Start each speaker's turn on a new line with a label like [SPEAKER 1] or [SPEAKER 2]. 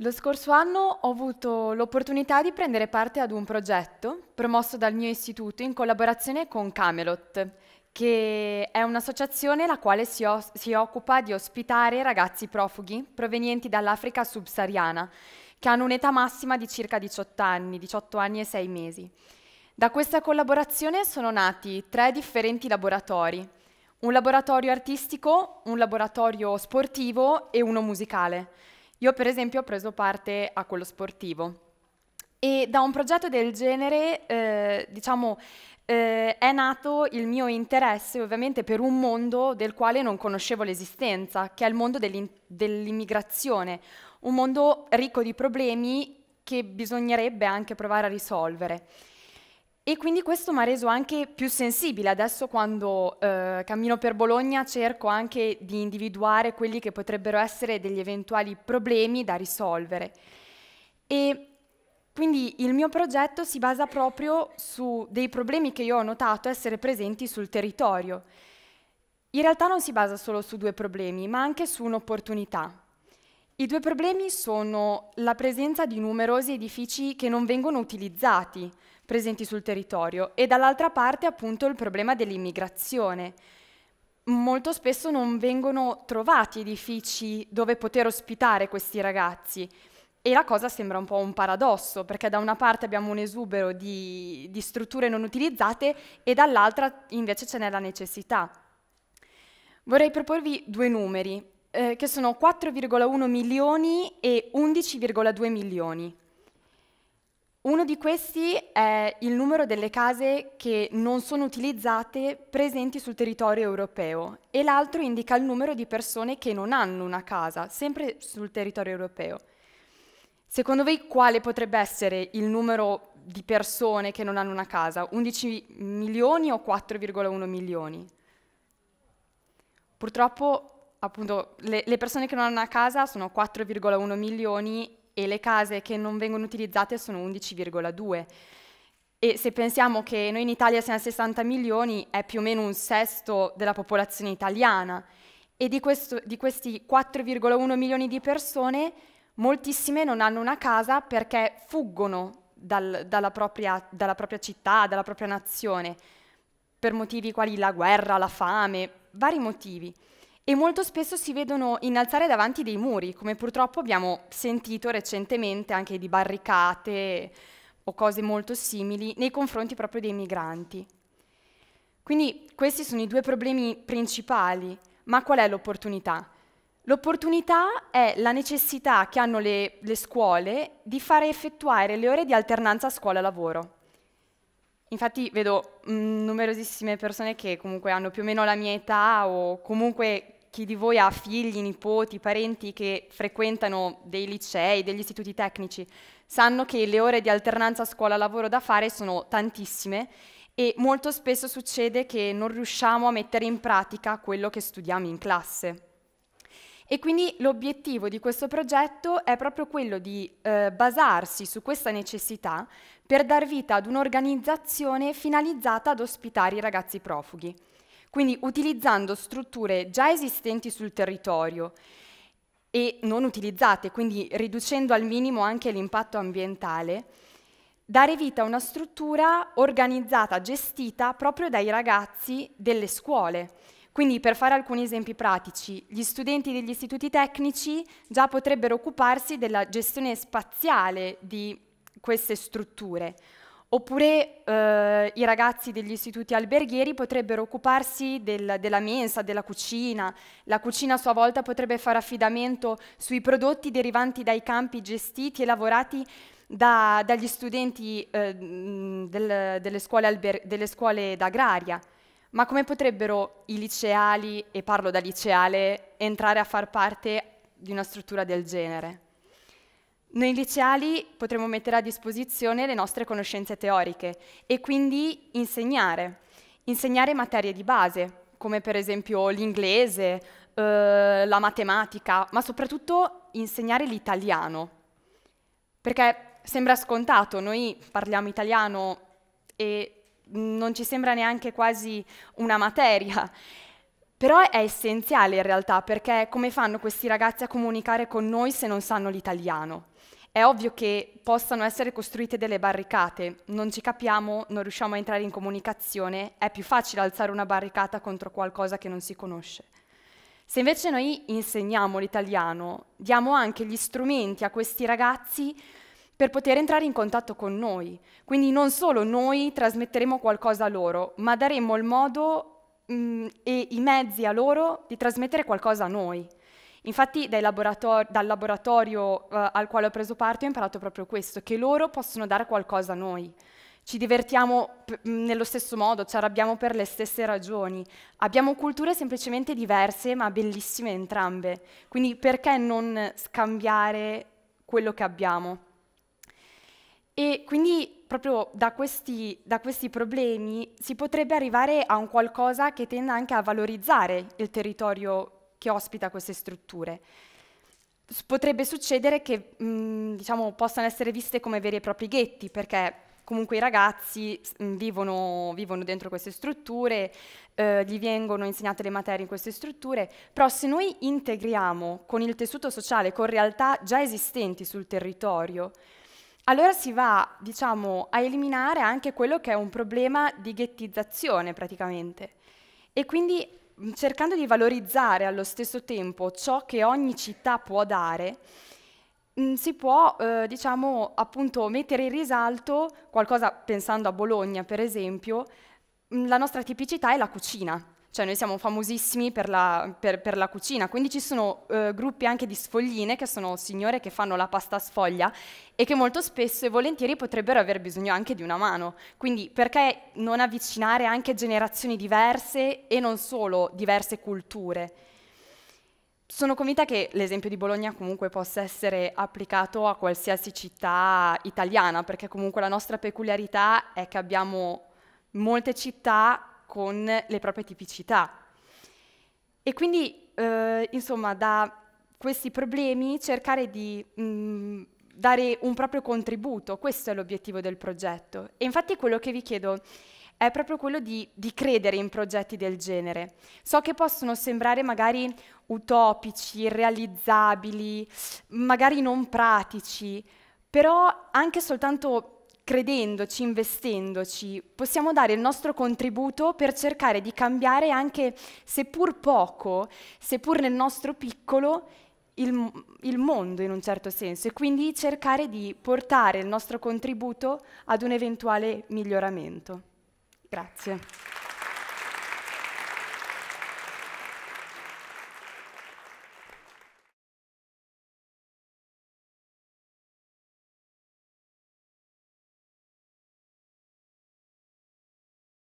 [SPEAKER 1] Lo scorso anno ho avuto l'opportunità di prendere parte ad un progetto promosso dal mio istituto in collaborazione con Camelot, che è un'associazione la quale si, si, occupa di ospitare ragazzi profughi provenienti dall'Africa subsahariana, che hanno un'età massima di circa 18 anni, 18 anni e 6 mesi. Da questa collaborazione sono nati tre differenti laboratori, un laboratorio artistico, un laboratorio sportivo e uno musicale io per esempio ho preso parte a quello sportivo e da un progetto del genere, eh, diciamo, eh, è nato il mio interesse ovviamente per un mondo del quale non conoscevo l'esistenza, che è il mondo dell'immigrazione, un mondo ricco di problemi che bisognerebbe anche provare a risolvere. E quindi questo mi ha reso anche più sensibile. Adesso quando eh, cammino per Bologna cerco anche di individuare quelli che potrebbero essere degli eventuali problemi da risolvere. E quindi il mio progetto si basa proprio su dei problemi che io ho notato essere presenti sul territorio. In realtà non si basa solo su due problemi, ma anche su un'opportunità. I due problemi sono la presenza di numerosi edifici che non vengono utilizzati, presenti sul territorio e dall'altra parte appunto il problema dell'immigrazione. Molto spesso non vengono trovati edifici dove poter ospitare questi ragazzi e la cosa sembra un po' un paradosso perché da una parte abbiamo un esubero di, di strutture non utilizzate e dall'altra invece ce n'è la necessità. Vorrei proporvi due numeri eh, che sono 4,1 milioni e 11,2 milioni. Uno di questi è il numero delle case che non sono utilizzate presenti sul territorio europeo e l'altro indica il numero di persone che non hanno una casa, sempre sul territorio europeo. Secondo voi quale potrebbe essere il numero di persone che non hanno una casa? 11 milioni o 4,1 milioni? Purtroppo appunto le, le persone che non hanno una casa sono 4,1 milioni e le case che non vengono utilizzate sono 11,2. E se pensiamo che noi in Italia siamo a 60 milioni, è più o meno un sesto della popolazione italiana. E di, questo, di questi 4,1 milioni di persone, moltissime non hanno una casa perché fuggono dal, dalla, propria, dalla propria città, dalla propria nazione, per motivi quali la guerra, la fame, vari motivi e molto spesso si vedono innalzare davanti dei muri, come purtroppo abbiamo sentito recentemente anche di barricate o cose molto simili nei confronti proprio dei migranti. Quindi questi sono i due problemi principali, ma qual è l'opportunità? L'opportunità è la necessità che hanno le, le, scuole di fare effettuare le ore di alternanza scuola-lavoro. Infatti vedo mh, mm, numerosissime persone che comunque hanno più o meno la mia età o comunque chi di voi ha figli, nipoti, parenti che frequentano dei licei, degli istituti tecnici, sanno che le ore di alternanza scuola-lavoro da fare sono tantissime e molto spesso succede che non riusciamo a mettere in pratica quello che studiamo in classe. E quindi l'obiettivo di questo progetto è proprio quello di eh, basarsi su questa necessità per dar vita ad un'organizzazione finalizzata ad ospitare i ragazzi profughi quindi utilizzando strutture già esistenti sul territorio e non utilizzate, quindi riducendo al minimo anche l'impatto ambientale, dare vita a una struttura organizzata, gestita proprio dai ragazzi delle scuole. Quindi per fare alcuni esempi pratici, gli studenti degli istituti tecnici già potrebbero occuparsi della gestione spaziale di queste strutture Oppure eh, i ragazzi degli istituti alberghieri potrebbero occuparsi del, della mensa, della cucina. La cucina a sua volta potrebbe fare affidamento sui prodotti derivanti dai campi gestiti e lavorati da, dagli studenti eh, del, delle, scuole delle scuole d'agraria. Ma come potrebbero i liceali, e parlo da liceale, entrare a far parte di una struttura del genere? Noi liceali potremo mettere a disposizione le nostre conoscenze teoriche e quindi insegnare, insegnare materie di base, come per esempio l'inglese, eh, la matematica, ma soprattutto insegnare l'italiano. Perché sembra scontato, noi parliamo italiano e non ci sembra neanche quasi una materia. Però è essenziale in realtà perché come fanno questi ragazzi a comunicare con noi se non sanno l'italiano? È ovvio che possano essere costruite delle barricate, non ci capiamo, non riusciamo a entrare in comunicazione, è più facile alzare una barricata contro qualcosa che non si conosce. Se invece noi insegniamo l'italiano, diamo anche gli strumenti a questi ragazzi per poter entrare in contatto con noi. Quindi non solo noi trasmetteremo qualcosa a loro, ma daremo il modo mh, mm, e i mezzi a loro di trasmettere qualcosa a noi. Infatti laborator- dal laboratorio uh, al quale ho preso parte ho imparato proprio questo, che loro possono dare qualcosa a noi. Ci divertiamo p- mm, nello stesso modo, ci arrabbiamo per le stesse ragioni. Abbiamo culture semplicemente diverse ma bellissime entrambe. Quindi perché non scambiare quello che abbiamo? E quindi proprio da questi, da questi problemi si potrebbe arrivare a un qualcosa che tenda anche a valorizzare il territorio che ospita queste strutture potrebbe succedere che mh, diciamo, possano essere viste come veri e propri ghetti, perché comunque i ragazzi mh, vivono, vivono, dentro queste strutture, eh, gli vengono insegnate le materie in queste strutture, però se noi integriamo con il tessuto sociale, con realtà già esistenti sul territorio, allora si va diciamo, a eliminare anche quello che è un problema di ghettizzazione praticamente e quindi cercando di valorizzare allo stesso tempo ciò che ogni città può dare, mh, si può eh, diciamo, appunto, mettere in risalto qualcosa, pensando a Bologna per esempio, mh, la nostra tipicità è la cucina cioè noi siamo famosissimi per la, per, per la cucina, quindi ci sono eh, gruppi anche di sfogline che sono signore che fanno la pasta sfoglia e che molto spesso e volentieri potrebbero aver bisogno anche di una mano. Quindi perché non avvicinare anche generazioni diverse e non solo diverse culture? Sono convinta che l'esempio di Bologna comunque possa essere applicato a qualsiasi città italiana, perché comunque la nostra peculiarità è che abbiamo molte città con le proprie tipicità. E quindi, eh, insomma, da questi problemi cercare di mh, mm, dare un proprio contributo, questo è l'obiettivo del progetto. E infatti quello che vi chiedo è proprio quello di, di, credere in progetti del genere. So che possono sembrare magari utopici, irrealizzabili, magari non pratici, però anche soltanto credendoci, investendoci, possiamo dare il nostro contributo per cercare di cambiare anche, seppur poco, seppur nel nostro piccolo, il, il, mondo in un certo senso e quindi cercare di portare il nostro contributo ad un eventuale miglioramento. Grazie.